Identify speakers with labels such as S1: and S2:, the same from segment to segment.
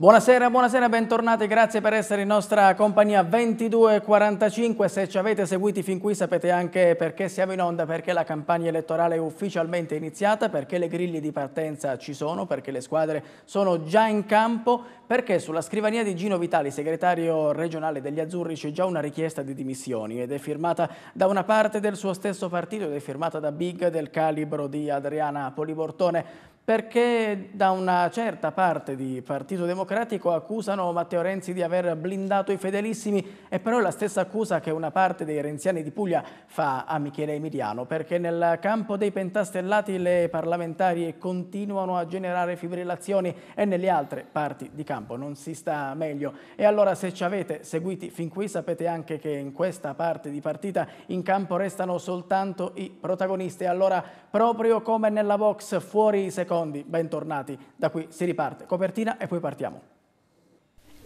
S1: Buonasera, buonasera, bentornati, grazie per essere in nostra compagnia 22.45, se ci avete seguiti fin qui sapete anche perché siamo in onda, perché la campagna elettorale è ufficialmente iniziata, perché le griglie di partenza ci sono, perché le squadre sono già in campo, perché sulla scrivania di Gino Vitali, segretario regionale degli Azzurri, c'è già una richiesta di dimissioni ed è firmata da una parte del suo stesso partito ed è firmata da Big del calibro di Adriana Polibortone perché da una certa parte di Partito Democratico accusano Matteo Renzi di aver blindato i fedelissimi, è però la stessa accusa che una parte dei renziani di Puglia fa a Michele Emiliano, perché nel campo dei pentastellati le parlamentari continuano a generare fibrillazioni e nelle altre parti di campo non si sta meglio. E allora se ci avete seguiti fin qui sapete anche che in questa parte di partita in campo restano soltanto i protagonisti, allora proprio come nella box fuori i secondi Rondi, bentornati. Da qui si riparte, copertina e poi partiamo.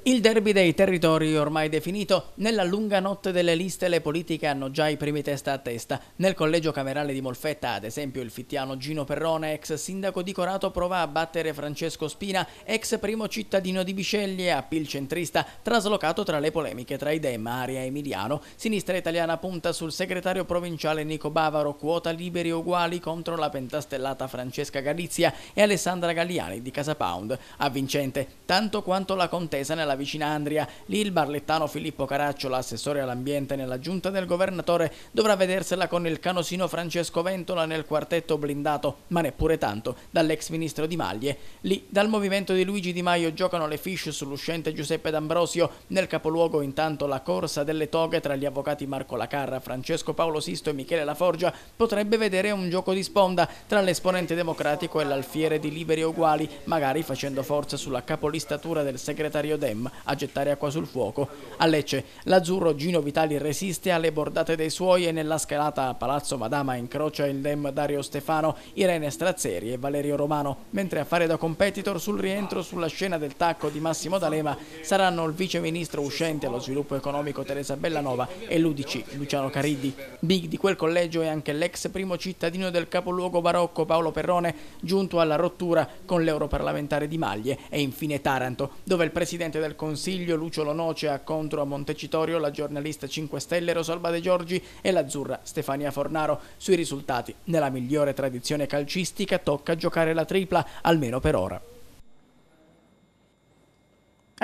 S1: Il derby dei territori ormai definito, nella lunga notte delle liste le politiche hanno già i primi testa a testa. Nel collegio camerale di Molfetta, ad esempio, il fittiano Gino Perrone, ex sindaco di Corato, prova a battere Francesco Spina, ex primo cittadino di Bisceglie, a Pil centrista, traslocato tra le polemiche tra Idem, Aria e Emiliano. Sinistra italiana punta sul segretario provinciale Nico Bavaro, quota liberi uguali contro la pentastellata Francesca Galizia e Alessandra Galliani di Casa Pound. Avvincente, tanto quanto la contesa nella alla vicina Andria, lì il barlettano Filippo Caraccio, l'assessore all'ambiente nella giunta del governatore, dovrà vedersela con il canosino Francesco Ventola nel quartetto blindato, ma neppure tanto, dall'ex ministro Di Maglie. Lì, dal movimento di Luigi Di Maio giocano le fish sull'uscente Giuseppe D'Ambrosio, nel capoluogo intanto la corsa delle toghe tra gli avvocati Marco Lacarra, Francesco Paolo Sisto e Michele Laforgia potrebbe vedere un gioco di sponda tra l'esponente democratico e l'alfiere di liberi uguali, magari facendo forza sulla capolistatura del segretario Dem. Sam a gettare acqua sul fuoco. A Lecce, l'azzurro Gino Vitali resiste alle bordate dei suoi e nella scalata a Palazzo Madama incrocia il dem Dario Stefano, Irene Strazzeri e Valerio Romano, mentre a fare da competitor sul rientro sulla scena del tacco di Massimo D'Alema saranno il vice ministro uscente allo sviluppo economico Teresa Bellanova e l'Udic Luciano Cariddi. Big di quel collegio è anche l'ex primo cittadino del capoluogo barocco Paolo Perrone, giunto alla rottura con l'europarlamentare Di Maglie e infine Taranto, dove il presidente del al Consiglio Lucio Lonocea contro a Montecitorio la giornalista 5 Stelle Rosalba De Giorgi e l'azzurra Stefania Fornaro. Sui risultati, nella migliore tradizione calcistica, tocca giocare la tripla, almeno per ora.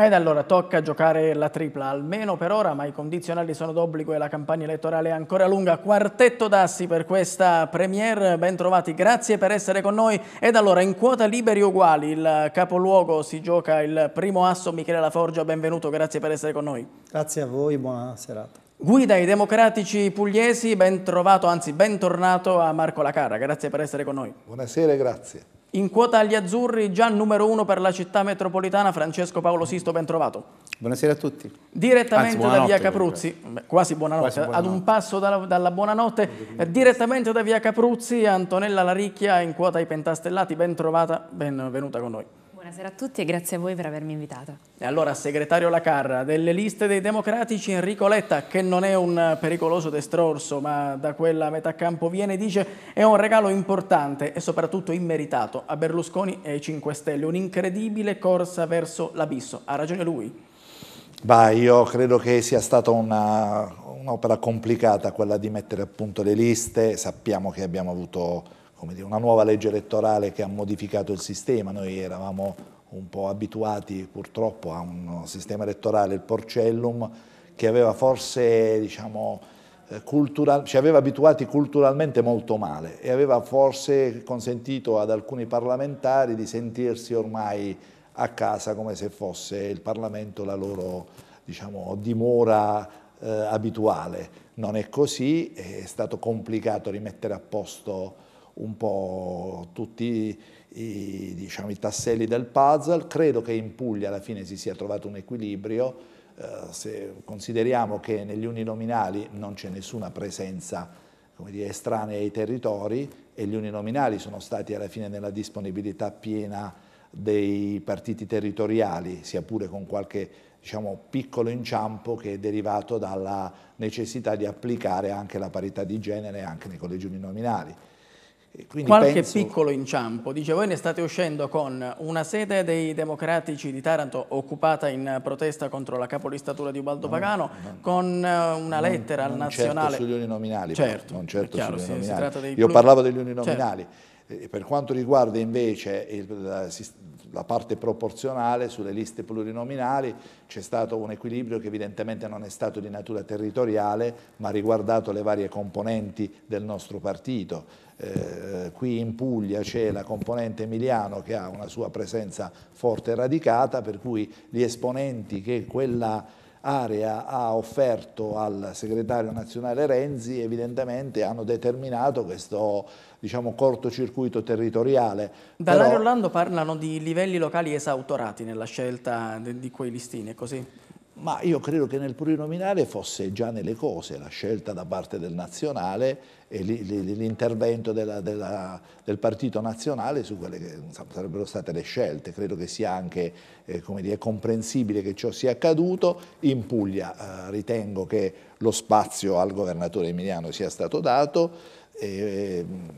S1: Ed allora tocca giocare la tripla, almeno per ora, ma i condizionali sono d'obbligo e la campagna elettorale è ancora lunga. Quartetto d'assi per questa Premier, ben trovati, grazie per essere con noi. Ed allora in quota liberi uguali, il capoluogo si gioca il primo asso, Michele Laforgia, benvenuto, grazie per essere con noi. Grazie a voi, buona serata. Guida i democratici pugliesi, ben trovato, anzi bentornato a Marco Lacara, grazie per essere con noi. Buonasera e grazie. In quota agli azzurri, già numero uno per la città metropolitana, Francesco Paolo Sisto, ben trovato. Buonasera a tutti. Direttamente Anzi, da Via Capruzzi, beh, quasi, buonanotte, quasi, buonanotte, ad un passo dalla, dalla buonanotte, eh, direttamente da Via Capruzzi, Antonella Laricchia in quota ai Pentastellati, ben trovata, benvenuta con noi.
S2: Buonasera a tutti e grazie a voi per avermi invitato.
S1: E allora, segretario Lacarra, delle liste dei democratici Enrico Letta, che non è un pericoloso destrorso, ma da quella metà campo viene, dice è un regalo importante e soprattutto immeritato a Berlusconi e ai 5 Stelle, un'incredibile corsa verso l'abisso. Ha ragione lui?
S3: Bah, io credo che sia stata un'opera complicata quella di mettere a punto le liste, sappiamo che abbiamo avuto dire, una nuova legge elettorale che ha modificato il sistema, noi eravamo un po' abituati purtroppo a un sistema elettorale, il Porcellum, che aveva forse, diciamo, eh, cultural, ci aveva abituati culturalmente molto male e aveva forse consentito ad alcuni parlamentari di sentirsi ormai a casa come se fosse il Parlamento la loro diciamo, dimora eh, abituale. Non è così, è stato complicato rimettere a posto un po' tutti i, diciamo, i, tasselli del puzzle. Credo che in Puglia alla fine si sia trovato un equilibrio, eh, se consideriamo che negli uninominali non c'è nessuna presenza dire, estranea ai territori e gli uninominali sono stati alla fine nella disponibilità piena dei partiti territoriali, sia pure con qualche diciamo, piccolo inciampo che è derivato dalla necessità di applicare anche la parità di genere anche nei collegi
S1: uninominali. Quindi Qualche penso... piccolo inciampo, dice voi ne state uscendo con una sede dei democratici di Taranto occupata in protesta contro la capolistatura di Ubaldo no, Pagano, no, con eh, una lettera non, al certo nazionale. Certo sugli
S3: uninominali, certo, non certo chiaro, sugli uninominali. Io parlavo degli uninominali. Certo. Per quanto riguarda invece il, la, la parte proporzionale sulle liste plurinominali c'è stato un equilibrio che evidentemente non è stato di natura territoriale ma ha riguardato le varie componenti del nostro partito. Eh, qui in Puglia c'è la componente Emiliano che ha una sua presenza forte e radicata per cui gli esponenti che quella area ha offerto al segretario nazionale Renzi evidentemente hanno determinato questo diciamo, cortocircuito territoriale. Dall'area
S1: Orlando parlano di livelli locali esautorati nella scelta di quei listini, è così? ma io credo che nel
S3: plurinominale fosse già nelle cose la scelta da parte del nazionale e l'intervento del partito nazionale su quelle che sarebbero state le scelte. Credo che sia anche eh, dire, comprensibile che ciò sia accaduto. In Puglia eh, ritengo che lo spazio al governatore Emiliano sia stato dato. E, mm,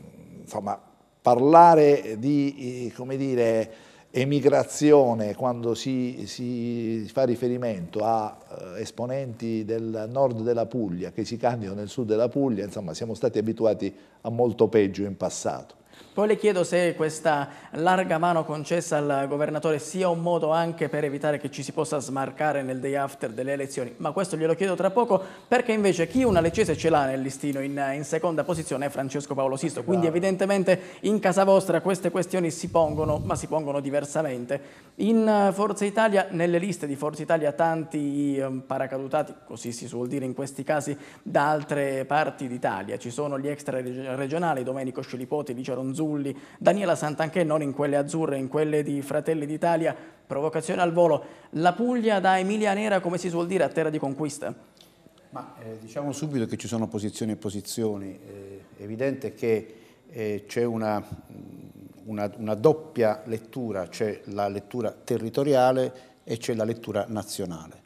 S3: insomma, parlare di, come dire, emigrazione, quando si, si, fa riferimento a eh, esponenti del nord della Puglia che si candidano nel sud della Puglia, insomma siamo stati abituati a molto peggio in passato.
S1: Poi le chiedo se questa larga mano concessa al governatore sia un modo anche per evitare che ci si possa smarcare nel day after delle elezioni, ma questo glielo chiedo tra poco perché invece chi una leccese ce l'ha nel listino in, in, seconda posizione è Francesco Paolo Sisto, quindi evidentemente in casa vostra queste questioni si pongono, ma si pongono diversamente. In eh, Forza Italia, nelle liste di Forza Italia tanti ehm, paracadutati, così si suol dire in questi casi, da altre parti d'Italia, ci sono gli extra regionali, Domenico Scilipoti, Licia Ronzulli, Zulli, Daniela Santanchè non in quelle azzurre, in quelle di Fratelli d'Italia, provocazione al volo, la Puglia da Emilia Nera come si suol dire a terra di conquista?
S4: Ma, eh, diciamo subito che ci sono posizioni e posizioni, eh, è eh, evidente che eh, c'è una, una, una doppia lettura, c'è la lettura territoriale e c'è la lettura nazionale.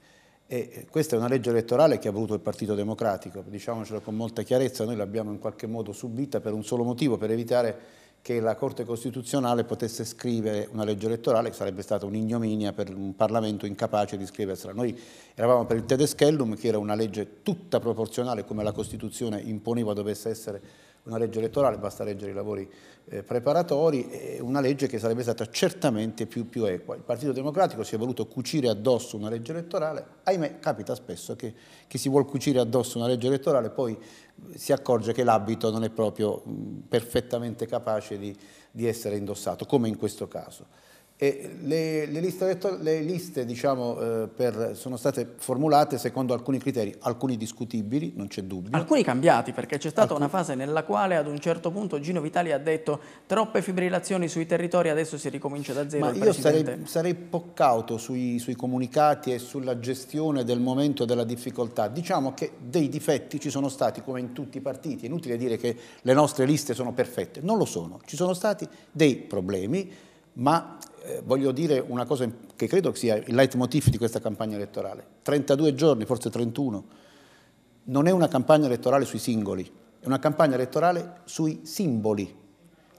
S4: E eh, questa è una legge elettorale che ha voluto il Partito Democratico, diciamocelo con molta chiarezza, noi l'abbiamo in qualche modo subita per un solo motivo, per evitare che la Corte Costituzionale potesse scrivere una legge elettorale che sarebbe stata un'ignominia per un Parlamento incapace di scriversela. Noi eravamo per il Tedeschellum, che era una legge tutta proporzionale come la Costituzione imponeva dovesse essere una legge elettorale, basta leggere i lavori eh, preparatori, eh, una legge che sarebbe stata certamente più, più, equa. Il Partito Democratico si è voluto cucire addosso una legge elettorale, ahimè capita spesso che chi si vuole cucire addosso una legge elettorale poi eh, si accorge che l'abito non è proprio mh, perfettamente capace di, di essere indossato, come in questo caso. Le, le, liste, le, liste diciamo, eh, per, sono state formulate secondo alcuni criteri, alcuni discutibili, non c'è dubbio.
S1: Alcuni cambiati, perché c'è stata Alcun... una fase nella quale ad un certo punto Gino Vitali ha detto troppe fibrillazioni sui territori, adesso si ricomincia da zero. Ma io sarei,
S4: sarei pocauto sui, sui comunicati e sulla gestione del momento della difficoltà. Diciamo che dei difetti ci sono stati come in tutti i partiti, è inutile dire che le nostre liste sono perfette, non lo sono, ci sono stati dei problemi ma eh, voglio dire una cosa che credo sia il leitmotiv di questa campagna elettorale. 32 giorni, forse 31, non è una campagna elettorale sui singoli, è una campagna elettorale sui simboli,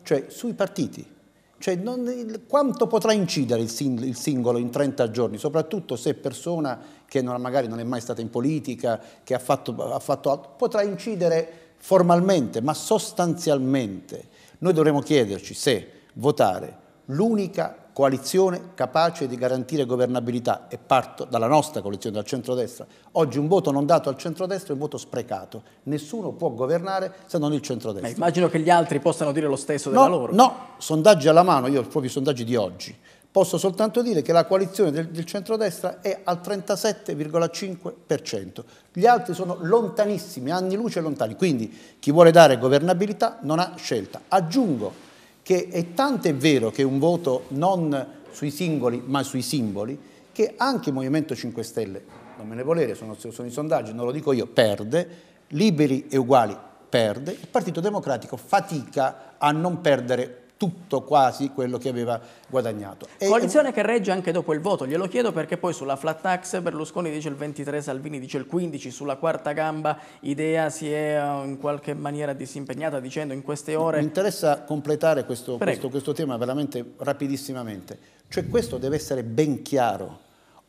S4: cioè sui partiti. Cioè non, quanto potrà incidere il, sing, il, singolo in 30 giorni, soprattutto se persona che non, magari non è mai stata in politica, che ha fatto, ha fatto altro, potrà incidere formalmente, ma sostanzialmente. Noi dovremmo chiederci se votare l'unica coalizione capace di garantire governabilità, e parto dalla nostra coalizione, dal centrodestra, oggi un voto non dato al centrodestra è un voto sprecato, nessuno può governare se non il centrodestra. Ma immagino
S1: che gli altri possano dire lo stesso
S4: no, della loro. No, sondaggi alla mano, io ho proprio i sondaggi di oggi, posso soltanto dire che la coalizione del, del centrodestra è al 37,5%, gli altri sono lontanissimi, anni luce lontani, quindi chi vuole dare governabilità non ha scelta. Aggiungo che è tanto è vero che è un voto non sui singoli ma sui simboli, che anche il Movimento 5 Stelle, non me ne volere, sono, sono i sondaggi, non lo dico io, perde, Liberi e Uguali perde, il Partito Democratico
S1: fatica a non perdere tutto quasi quello che aveva guadagnato. Coalizione che regge anche dopo il voto, glielo chiedo perché poi sulla flat tax Berlusconi dice il 23, Salvini dice il 15, sulla quarta gamba Idea si è eh, in qualche maniera disimpegnata dicendo in queste ore... Mi
S4: interessa completare questo, questo,
S1: questo tema veramente rapidissimamente, cioè
S4: questo deve essere ben chiaro.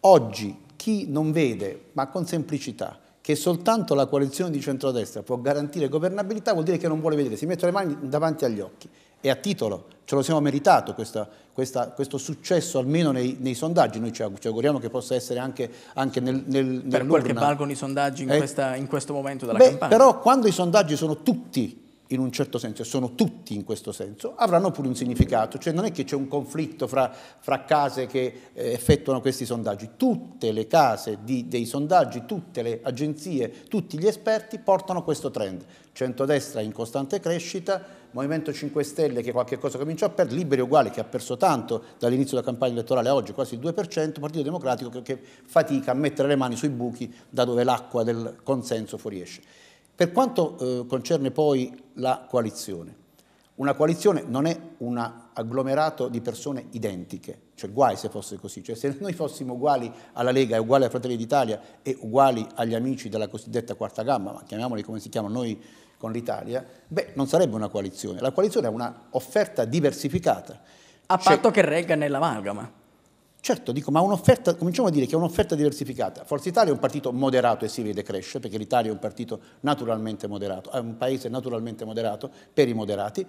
S4: Oggi chi non vede, ma con semplicità, che soltanto la coalizione di centrodestra può garantire governabilità vuol dire che non vuole vedere, si mette le mani davanti agli occhi è a titolo, ce lo siamo meritato questa, questa, questo successo almeno nei, nei sondaggi, noi ci auguriamo che possa essere anche, anche nel, nel, Per quel che valgono i
S1: sondaggi in, eh, questa, in questo momento della beh, campagna. Però
S4: quando i sondaggi sono tutti in un certo senso, sono tutti in questo senso, avranno pure un significato, cioè non è che c'è un conflitto fra, fra case che eh, effettuano questi sondaggi, tutte le case di, dei sondaggi, tutte le agenzie, tutti gli esperti portano questo trend, centrodestra in costante crescita, Movimento 5 Stelle che qualche cosa comincia a perdere, Liberi Uguali che ha perso tanto dall'inizio della campagna elettorale a oggi, quasi il 2%, Partito Democratico che, che fatica a mettere le mani sui buchi da dove l'acqua del consenso fuoriesce. Per quanto eh, concerne poi la coalizione, una coalizione non è un agglomerato di persone identiche, cioè guai se fosse così, cioè se noi fossimo uguali alla Lega e uguali ai Fratelli d'Italia e uguali agli amici della cosiddetta quarta gamma, ma chiamiamoli come si chiamano noi con l'Italia, beh, non sarebbe una coalizione. La coalizione è un'offerta diversificata. A patto che regga nell'amalgama. Certo, dico, ma un'offerta, cominciamo a dire che è un'offerta diversificata. Forza Italia è un partito moderato e si vede cresce, perché l'Italia è un partito naturalmente moderato, è un paese naturalmente moderato per i moderati.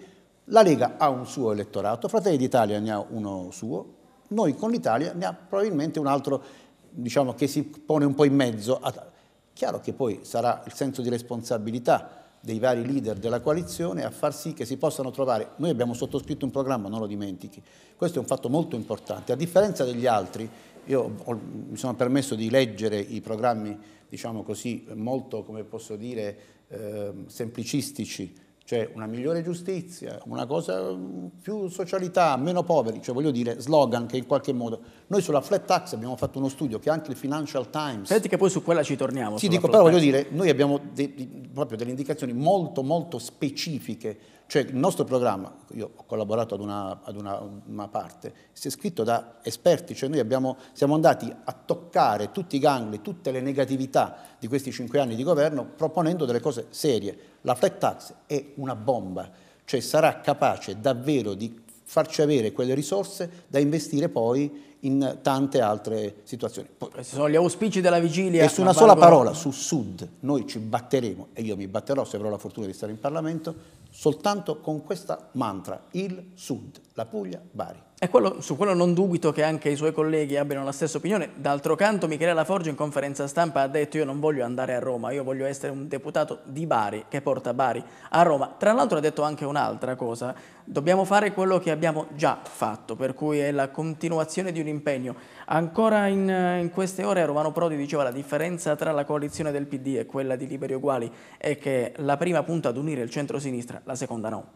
S4: La Lega ha un suo elettorato, Fratelli d'Italia ne ha uno suo, noi con l'Italia ne ha probabilmente un altro, diciamo, che si pone un po' in mezzo. A... Chiaro che poi sarà il senso di responsabilità dei vari leader della coalizione a far sì che si possano trovare, noi abbiamo sottoscritto un programma, non lo dimentichi, questo è un fatto molto importante, a differenza degli altri, io ho, mi sono permesso di leggere i programmi, diciamo così, molto, come posso dire, eh, semplicistici cioè una migliore giustizia, una cosa mm, più socialità, meno poveri, cioè voglio dire slogan che in qualche modo noi sulla flat tax abbiamo fatto uno studio che anche il Financial Times Senti che poi su quella ci torniamo. Sì, dico, però tax. voglio dire, noi abbiamo de, de, proprio delle indicazioni molto molto specifiche cioè il nostro programma, io ho collaborato ad una, ad una, una parte, si è scritto da esperti, cioè noi abbiamo, siamo andati a toccare tutti i gangli, tutte le negatività di questi cinque anni di governo proponendo delle cose serie. La flat tax è una bomba, cioè sarà capace davvero di farci avere quelle risorse da investire poi in tante altre situazioni.
S1: Questi sono gli auspici della vigilia. E su una sola valgono... parola, sul
S4: Sud, noi ci batteremo, e io mi batterò se avrò la fortuna di stare in Parlamento, soltanto
S1: con questa
S4: mantra, il Sud la Puglia, Bari.
S1: E quello, su quello non dubito che anche i suoi colleghi abbiano la stessa opinione. D'altro canto Michele Laforgia in conferenza stampa ha detto io non voglio andare a Roma, io voglio essere un deputato di Bari che porta Bari a Roma. Tra l'altro ha detto anche un'altra cosa, dobbiamo fare quello che abbiamo già fatto, per cui è la continuazione di un impegno. Ancora in, in queste ore Romano Prodi diceva la differenza tra la coalizione del PD e quella di Liberi Uguali è che la prima punta ad unire il centro-sinistra, la seconda no.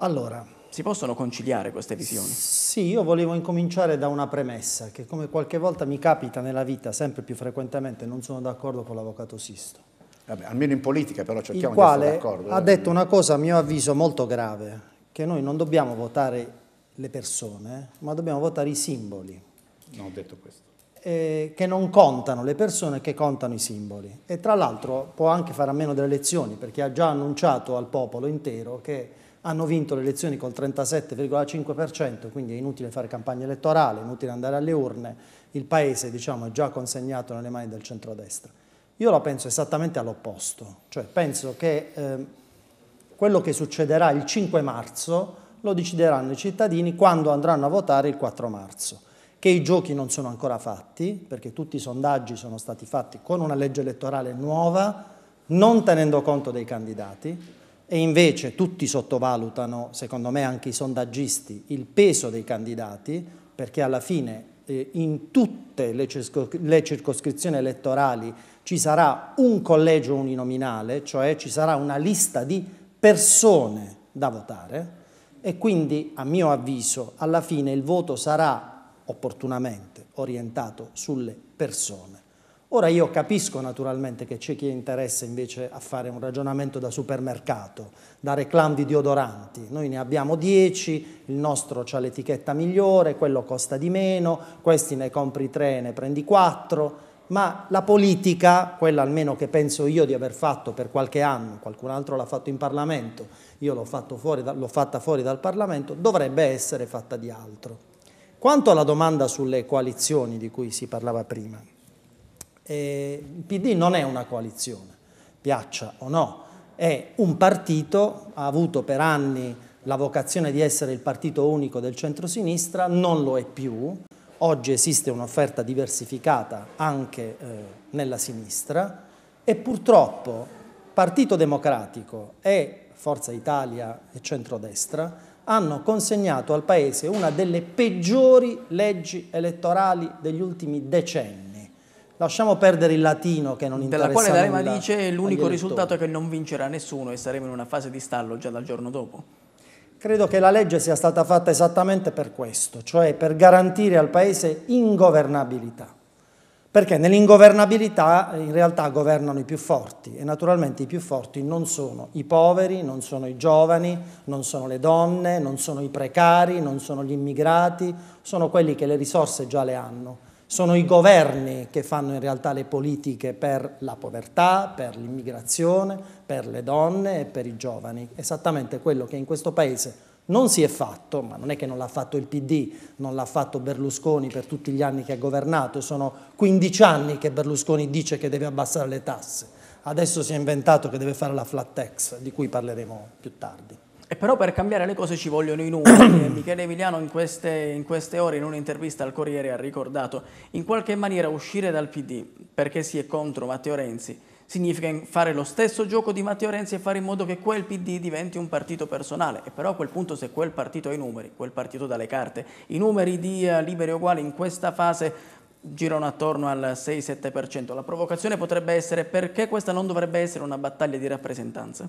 S1: Allora, si possono conciliare queste visioni? Sì, io
S5: volevo incominciare da una premessa, che come qualche volta mi capita nella vita, sempre più frequentemente, non sono d'accordo con l'avvocato Sisto.
S4: Vabbè, almeno in politica però cerchiamo di essere d'accordo. ha detto una
S5: cosa, a mio avviso, molto grave, che noi non dobbiamo votare le persone, ma dobbiamo votare i simboli. No, ho detto questo. Eh, che non contano le persone, che contano i simboli. E tra l'altro può anche fare a meno delle elezioni, perché ha già annunciato al popolo intero che hanno vinto le elezioni col 37,5%, quindi è inutile fare campagna elettorale, è inutile andare alle urne, il paese diciamo, è già consegnato nelle mani del centrodestra. Io la penso esattamente all'opposto, cioè penso che eh, quello che succederà il 5 marzo lo decideranno i cittadini quando andranno a votare il 4 marzo, che i giochi non sono ancora fatti, perché tutti i sondaggi sono stati fatti con una legge elettorale nuova, non tenendo conto dei candidati, e invece tutti sottovalutano, secondo me anche i sondaggisti, il peso dei candidati, perché alla fine eh, in tutte le, circoscrizioni elettorali ci sarà un collegio uninominale, cioè ci sarà una lista di persone da votare e quindi a mio avviso alla fine il voto sarà opportunamente orientato sulle persone. Ora io capisco naturalmente che c'è chi è interesse invece a fare un ragionamento da supermercato, da reclam di deodoranti. Noi ne abbiamo 10, il nostro ha l'etichetta migliore, quello costa di meno, questi ne compri 3, ne prendi 4, ma la politica, quella almeno che penso io di aver fatto per qualche anno, qualcun altro l'ha fatto in Parlamento, io l'ho, fuori, l'ho fatta fuori dal Parlamento, dovrebbe essere fatta di altro. Quanto alla domanda sulle coalizioni di cui si parlava prima, eh, il PD non è una coalizione, piaccia o no, è un partito, ha avuto per anni la vocazione di essere il partito unico del centrosinistra, non lo è più, oggi esiste un'offerta diversificata anche eh, nella sinistra e purtroppo Partito Democratico e Forza Italia e centrodestra hanno consegnato al Paese una delle peggiori leggi elettorali degli ultimi decenni Lasciamo perdere il latino che non interessa Della quale D'Arema dice l'unico risultato
S1: è che non vincerà nessuno e saremo in una fase di stallo già dal giorno dopo.
S5: Credo che la legge sia stata fatta esattamente per questo, cioè per garantire al Paese ingovernabilità. Perché nell'ingovernabilità in realtà governano i più forti e naturalmente i più forti non sono i poveri, non sono i giovani, non sono le donne, non sono i precari, non sono gli immigrati, sono quelli che le risorse già le hanno sono i governi che fanno in realtà le politiche per la povertà, per l'immigrazione, per le donne e per i giovani. Esattamente quello che in questo Paese non si è fatto, ma non è che non l'ha fatto il PD, non l'ha fatto Berlusconi per tutti gli anni che ha governato, sono 15 anni che Berlusconi dice che deve abbassare le tasse, adesso si è inventato che deve fare la flat tax, di cui parleremo
S1: più tardi. E però per cambiare le cose ci vogliono i numeri. Eh. Michele Emiliano in queste, in queste, ore in un'intervista al Corriere ha ricordato in qualche maniera uscire dal PD perché si è contro Matteo Renzi significa fare lo stesso gioco di Matteo Renzi e fare in modo che quel PD diventi un partito personale. E però a quel punto se quel partito ha i numeri, quel partito dà le carte, i numeri di eh, Liberi Uguali in questa fase girano attorno al 6-7%. La provocazione potrebbe essere perché questa non dovrebbe essere una battaglia di rappresentanza?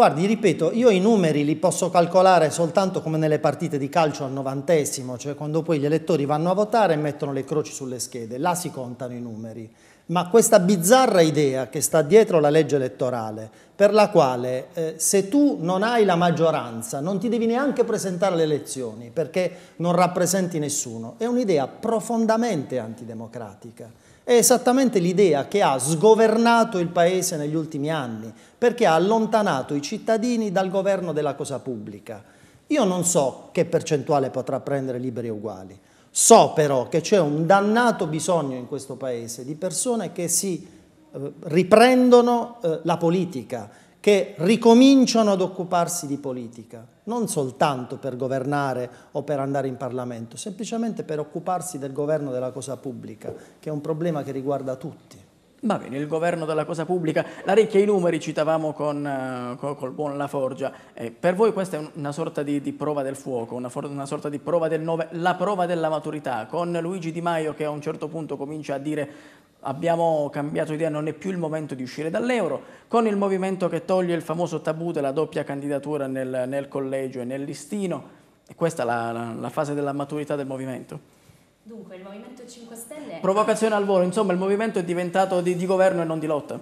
S5: Guardi, ripeto, io i numeri li posso calcolare soltanto come nelle partite di calcio al novantesimo, cioè quando poi gli elettori vanno a votare e mettono le croci sulle schede, là si contano i numeri. Ma questa bizzarra idea che sta dietro la legge elettorale, per la quale eh, se tu non hai la maggioranza non ti devi neanche presentare alle elezioni perché non rappresenti nessuno, è un'idea profondamente antidemocratica è esattamente l'idea che ha sgovernato il Paese negli ultimi anni, perché ha allontanato i cittadini dal governo della cosa pubblica. Io non so che percentuale potrà prendere liberi e uguali, so però che c'è un dannato bisogno in questo Paese di persone che si eh, riprendono eh, la politica, che ricominciano ad occuparsi di politica non soltanto per governare o per andare in Parlamento, semplicemente per occuparsi del governo della cosa pubblica, che è un problema che riguarda tutti.
S1: Va bene, il governo della cosa pubblica, la ricchia i numeri citavamo con, eh, con, col buon La Forgia, eh, per voi questa è una sorta di, di prova del fuoco, una, una sorta di prova del nove, la prova della maturità, con Luigi Di Maio che a un certo punto comincia a dire abbiamo cambiato idea, non è più il momento di uscire dall'euro, con il movimento che toglie il famoso tabù della doppia candidatura nel, nel collegio e nel listino, e questa è la, la, la fase della maturità del movimento.
S2: Dunque, il Movimento 5 Stelle... Provocazione
S1: al volo, insomma, il movimento è diventato di, di governo e non di lotta.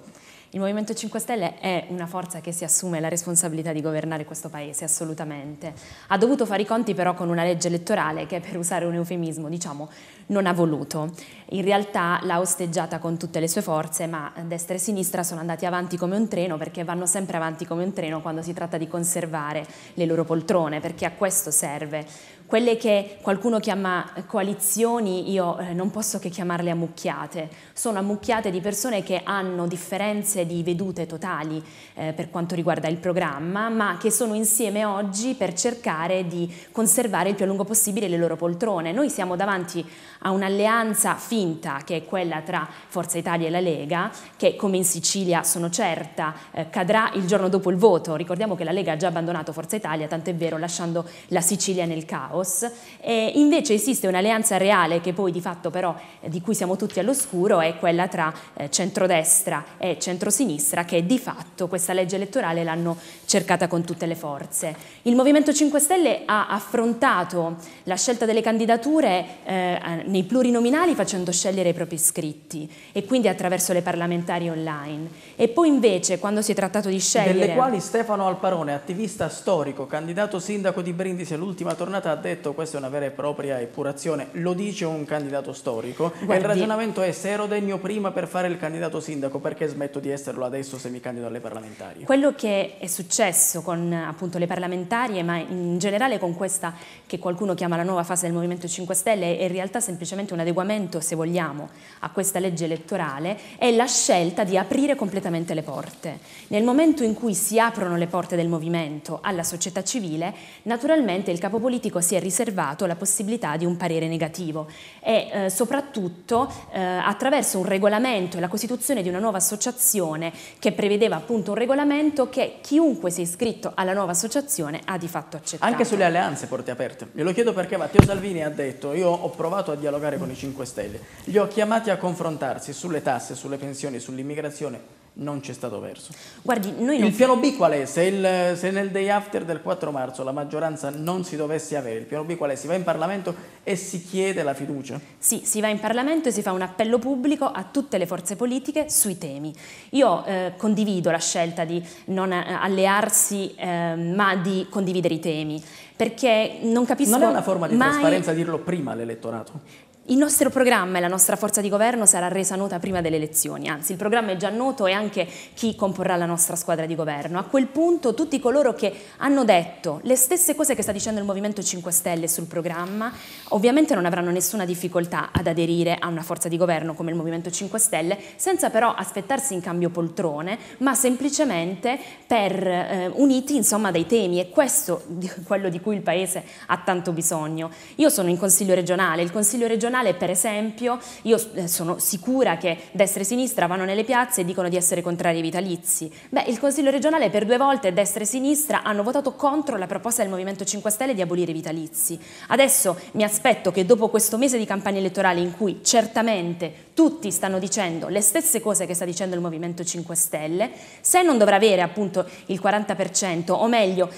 S1: Il Movimento 5 Stelle è una forza che si assume la
S2: responsabilità di governare questo Paese, assolutamente. Ha dovuto fare i conti però con una legge elettorale che, per usare un eufemismo, diciamo, non ha voluto. In realtà l'ha osteggiata con tutte le sue forze, ma destra e sinistra sono andati avanti come un treno perché vanno sempre avanti come un treno quando si tratta di conservare le loro poltrone, perché a questo serve quelle che qualcuno chiama eh, coalizioni, io eh, non posso che chiamarle ammucchiate. Sono ammucchiate di persone che hanno differenze di vedute totali eh, per quanto riguarda il programma, ma che sono insieme oggi per cercare di conservare il più a lungo possibile le loro poltrone. Noi siamo davanti a un'alleanza finta, che è quella tra Forza Italia e la Lega, che come in Sicilia sono certa eh, cadrà il giorno dopo il voto. Ricordiamo che la Lega ha già abbandonato Forza Italia, tant'è vero lasciando la Sicilia nel caos caos, eh, invece esiste un'alleanza reale che poi di fatto però eh, di cui siamo tutti all'oscuro è quella tra eh, centrodestra e centrosinistra che di fatto questa legge elettorale l'hanno cercata con tutte le forze. Il Movimento 5 Stelle ha affrontato la scelta delle candidature eh, nei plurinominali facendo scegliere i propri iscritti e quindi attraverso le parlamentari online e poi invece quando si è trattato di scegliere... Delle quali
S1: Stefano Alparone, attivista storico, candidato sindaco di Brindisi all'ultima tornata a detto questa è una vera e propria epurazione, lo dice un candidato storico Guardi. e il ragionamento è se ero degno prima per fare il candidato sindaco perché smetto di esserlo adesso se mi candido alle parlamentari?
S2: Quello che è successo con appunto le parlamentarie ma in generale con questa che qualcuno chiama la nuova fase del Movimento 5 Stelle è in realtà semplicemente un adeguamento se vogliamo a questa legge elettorale è la scelta di aprire completamente le porte. Nel momento in cui si aprono le porte del movimento alla società civile naturalmente il capo politico si è è riservato la possibilità di un parere negativo e eh, soprattutto eh, attraverso un regolamento e la costituzione di una nuova associazione che prevedeva appunto un regolamento che chiunque si è iscritto alla nuova associazione ha di fatto
S1: accettato. Anche sulle alleanze porte aperte. Glielo chiedo perché Matteo Salvini ha detto io ho provato a dialogare con i 5 Stelle, li ho chiamati a confrontarsi sulle tasse, sulle pensioni, sull'immigrazione non c'è stato verso.
S2: Guardi, il
S1: piano B qual è? Se, il, se, nel day after del 4 marzo la maggioranza non si dovesse avere, il piano B qual è? Si va in Parlamento e si chiede la fiducia? Sì, si va in Parlamento e si fa un appello pubblico a tutte le forze
S2: politiche sui temi. Io eh, condivido la scelta di non eh, allearsi eh, ma di condividere i temi perché non capisco Non è una forma di mai... trasparenza
S1: dirlo prima all'elettorato?
S2: Il nostro programma e la nostra forza di governo sarà resa nota prima delle elezioni, anzi il programma è già noto e anche chi comporrà la nostra squadra di governo. A quel punto tutti coloro che hanno detto le stesse cose che sta dicendo il Movimento 5 Stelle sul programma, ovviamente non avranno nessuna difficoltà ad aderire a una forza di governo come il Movimento 5 Stelle, senza però aspettarsi in cambio poltrone, ma semplicemente per eh, uniti insomma dai temi e questo è quello di cui il Paese ha tanto bisogno. Io sono in Consiglio regionale, il Consiglio regionale nazionale, per esempio, io eh, sono sicura che destra e sinistra vanno nelle piazze e dicono di essere contrari ai vitalizi. Beh, il Consiglio regionale per due volte destra e sinistra hanno votato contro la proposta del Movimento 5 Stelle di abolire i vitalizi. Adesso mi aspetto che dopo questo mese di campagna elettorale in cui certamente tutti stanno dicendo le stesse cose che sta dicendo il Movimento 5 Stelle, se non dovrà avere appunto il 40% o meglio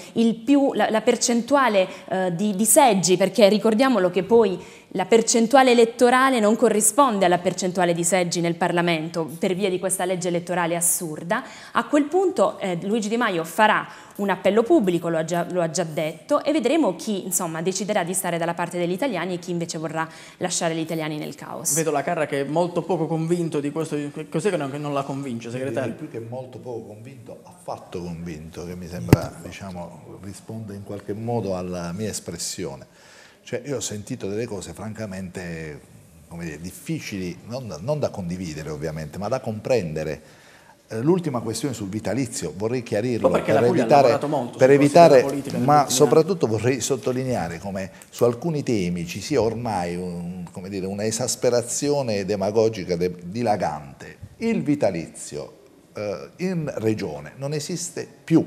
S2: più, la, la, percentuale eh, di, di seggi, perché ricordiamolo che poi la percentuale elettorale non corrisponde alla percentuale di seggi nel Parlamento per via di questa legge elettorale assurda. A quel punto eh, Luigi Di Maio farà un appello pubblico, lo ha, già, lo ha già, detto, e vedremo chi insomma, deciderà di stare dalla parte degli italiani e chi invece vorrà lasciare gli italiani nel caos. Vedo
S1: la Carra che è molto poco convinto di questo, cos'è che non, la convince, segretario? Più che molto poco convinto, affatto convinto, che mi
S3: sembra diciamo, risponde in qualche modo alla mia espressione. Cioè, io ho sentito delle cose francamente dire, difficili, non, non, da condividere ovviamente, ma da comprendere. Eh, l'ultima questione sul vitalizio, vorrei chiarirlo per evitare, per evitare ma soprattutto vorrei sottolineare come su alcuni temi ci sia ormai un, dire, una esasperazione demagogica de, dilagante. Il vitalizio eh, in regione non esiste più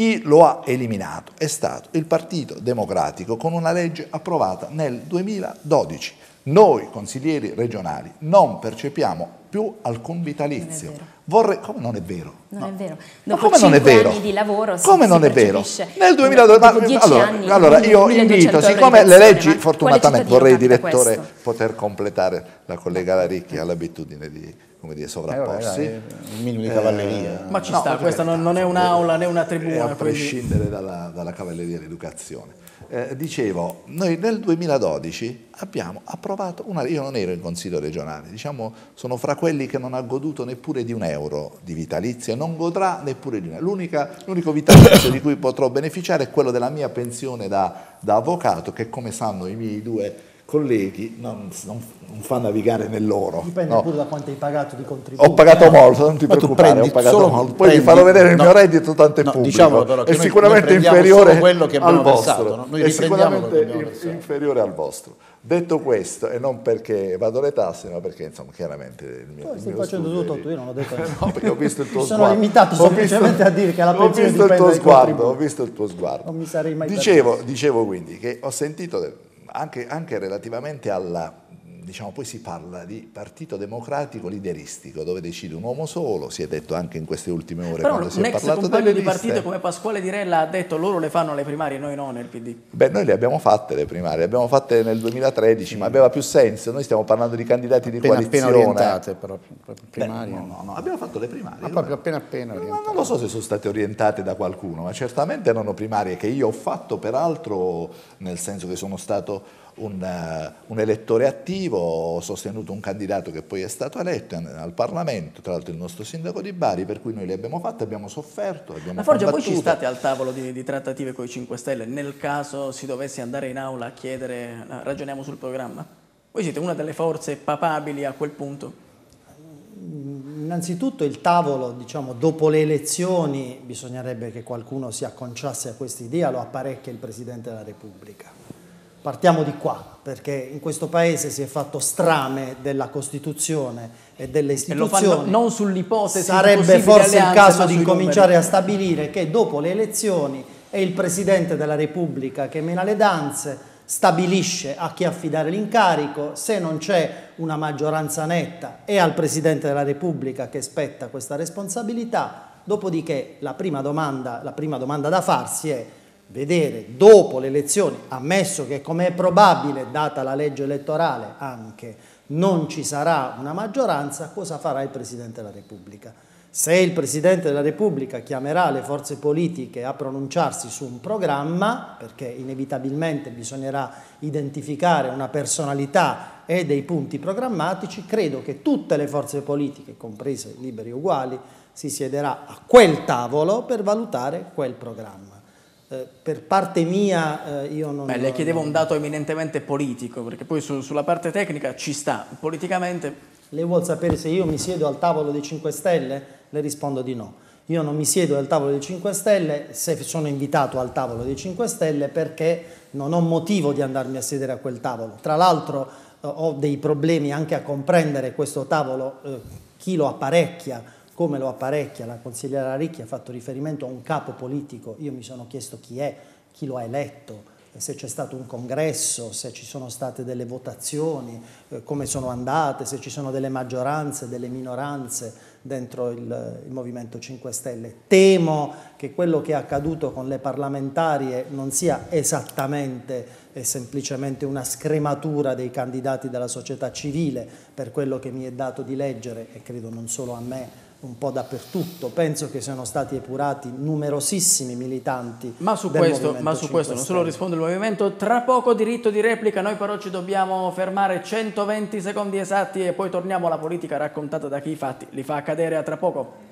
S3: chi lo ha eliminato è stato il Partito Democratico con una legge approvata nel 2012. Noi consiglieri regionali non percepiamo più alcun vitalizio. Vorrei... Come non è vero?
S2: Non no. è vero. Dopo ma come non è vero? anni di lavoro Come si, non è vero? Nel 2012, Ma, allora, anni, allora io invito, siccome le leggi,
S3: fortunatamente, vorrei direttore questo? poter completare la collega Laricchi ha l'abitudine di come dire, eh, sovrapporsi. Eh, un minimo di cavalleria. Eh, ma ci
S1: no, sta, eh, questa non, non, è eh, un'aula né una tribuna. a prescindere
S3: dalla, dalla cavalleria dell'educazione eh, dicevo, noi nel 2012 abbiamo approvato una legge, io non ero in consiglio regionale, diciamo sono fra quelli che non ha goduto neppure di un euro di vitalizio e non godrà neppure di un euro. l'unico vitalizio di cui potrò beneficiare è quello della mia pensione da, da avvocato che come sanno i miei due colleghi non, non, non, fa navigare nell'oro. Dipende no. pure da quanto hai pagato di contributi. Ho pagato eh? molto, non ti Ma preoccupare, ho pagato solo, molto. Poi prendi, vi farò vedere il mio reddito tanto è no, pubblico. Diciamo però che è sicuramente inferiore quello che abbiamo al vostro. Versato, no? Noi è sicuramente in, inferiore al vostro. Detto questo, e non perché vado le tasse, ma perché insomma chiaramente il mio,
S5: stai facendo tutto, tutto, io non l'ho detto niente. no, perché ho visto il tuo sguardo. sono limitato ho semplicemente visto, a dire che la pensione dipende dai sguardo, Ho
S3: visto il tuo sguardo.
S5: Non mi sarei mai dicevo,
S3: dicevo quindi che ho sentito anche, anche relativamente alla diciamo, poi si parla di partito democratico lideristico, dove decide un uomo solo, si è detto anche in queste ultime ore Però quando si è parlato delle di liste. partito
S1: come Pasquale Dirella ha detto loro le fanno le primarie, noi no nel PD.
S3: Beh, noi le abbiamo fatte le primarie, le abbiamo fatte nel 2013, mm. ma aveva più senso, noi stiamo parlando di candidati appena, di coalizione. Appena orientate però, primarie. Beh, no, no, no, abbiamo fatto le primarie. Ma proprio appena appena no, Non lo so se sono state orientate da qualcuno, ma certamente erano primarie che io ho fatto peraltro nel senso che sono stato un, eh, un, elettore attivo, ho sostenuto un candidato che poi è stato eletto al Parlamento, tra l'altro il nostro sindaco di Bari, per cui noi le abbiamo fatte, abbiamo sofferto, abbiamo Ma Forgia, voi ci
S1: state al tavolo di, di trattative con i 5 Stelle, nel caso si dovesse andare in aula a chiedere, ragioniamo sul programma? Voi siete una delle forze papabili a quel punto?
S5: innanzitutto il tavolo, diciamo, dopo le elezioni bisognerebbe che qualcuno si acconciasse a questa idea, lo apparecchia il Presidente della Repubblica. Partiamo di qua, perché in questo paese si è fatto strame della Costituzione e delle istituzioni. E non
S1: sull'ipotesi Sarebbe forse il caso di cominciare numeri. a
S5: stabilire che dopo le elezioni è il Presidente della Repubblica che mena le danze, stabilisce a chi affidare l'incarico, se non c'è una maggioranza netta è al Presidente della Repubblica che spetta questa responsabilità, dopodiché la prima domanda, la prima domanda da farsi è vedere dopo le elezioni, ammesso che come è probabile, data la legge elettorale anche, non ci sarà una maggioranza, cosa farà il Presidente della Repubblica? Se il Presidente della Repubblica chiamerà le forze politiche a pronunciarsi su un programma, perché inevitabilmente bisognerà identificare una personalità e dei punti programmatici, credo che tutte le forze politiche, comprese Liberi Uguali, si siederà a quel tavolo per valutare
S1: quel programma. Eh,
S5: per parte mia eh, io non... Beh, le chiedevo un dato
S1: eminentemente politico, perché poi su, sulla parte tecnica ci sta, politicamente... Lei vuol sapere se io
S5: mi siedo al tavolo dei 5 Stelle? Le rispondo di no. Io non mi siedo al tavolo dei 5 Stelle se sono invitato al tavolo dei 5 Stelle perché non ho motivo di andarmi a sedere a quel tavolo. Tra l'altro eh, ho dei problemi anche a comprendere questo tavolo, eh, chi lo apparecchia, come lo apparecchia la consigliera Ricchi ha fatto riferimento a un capo politico, io mi sono chiesto chi è, chi lo ha eletto, eh, se c'è stato un congresso, se ci sono state delle votazioni, eh, come sono andate, se ci sono delle maggioranze, delle minoranze dentro il, il, Movimento 5 Stelle. Temo che quello che è accaduto con le parlamentarie non sia esattamente e semplicemente una scrematura dei candidati della società civile, per quello che mi è dato di leggere, e credo non solo a me, un po' dappertutto. Penso che siano stati epurati numerosissimi militanti. Ma su questo, ma su questo non solo
S1: risponde il movimento. Tra poco diritto di replica, noi però ci dobbiamo fermare 120 secondi esatti e poi torniamo alla politica raccontata da chi i fatti li fa accadere. A tra poco.